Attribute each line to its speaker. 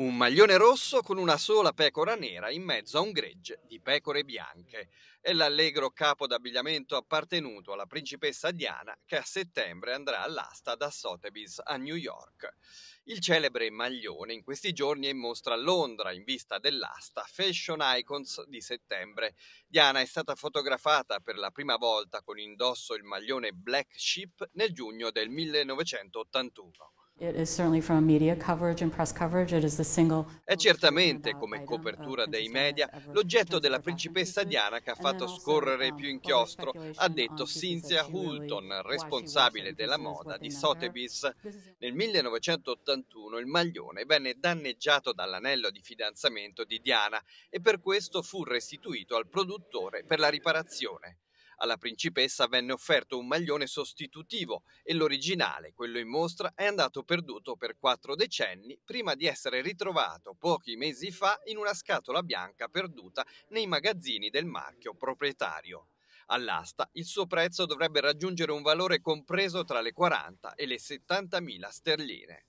Speaker 1: un maglione rosso con una sola pecora nera in mezzo a un gregge di pecore bianche È l'allegro capo d'abbigliamento appartenuto alla principessa Diana che a settembre andrà all'asta da Sotheby's a New York. Il celebre maglione in questi giorni è in mostra a Londra in vista dell'asta Fashion Icons di settembre. Diana è stata fotografata per la prima volta con indosso il maglione Black Sheep nel giugno del 1981.
Speaker 2: È
Speaker 1: certamente, come copertura dei media, l'oggetto della principessa Diana che ha fatto scorrere più inchiostro, ha detto Cynthia Houlton, responsabile della moda di Sotheby's. Nel 1981 il maglione venne danneggiato dall'anello di fidanzamento di Diana e per questo fu restituito al produttore per la riparazione. Alla principessa venne offerto un maglione sostitutivo e l'originale, quello in mostra, è andato perduto per quattro decenni prima di essere ritrovato pochi mesi fa in una scatola bianca perduta nei magazzini del marchio proprietario. All'asta il suo prezzo dovrebbe raggiungere un valore compreso tra le 40 e le 70.000 sterline.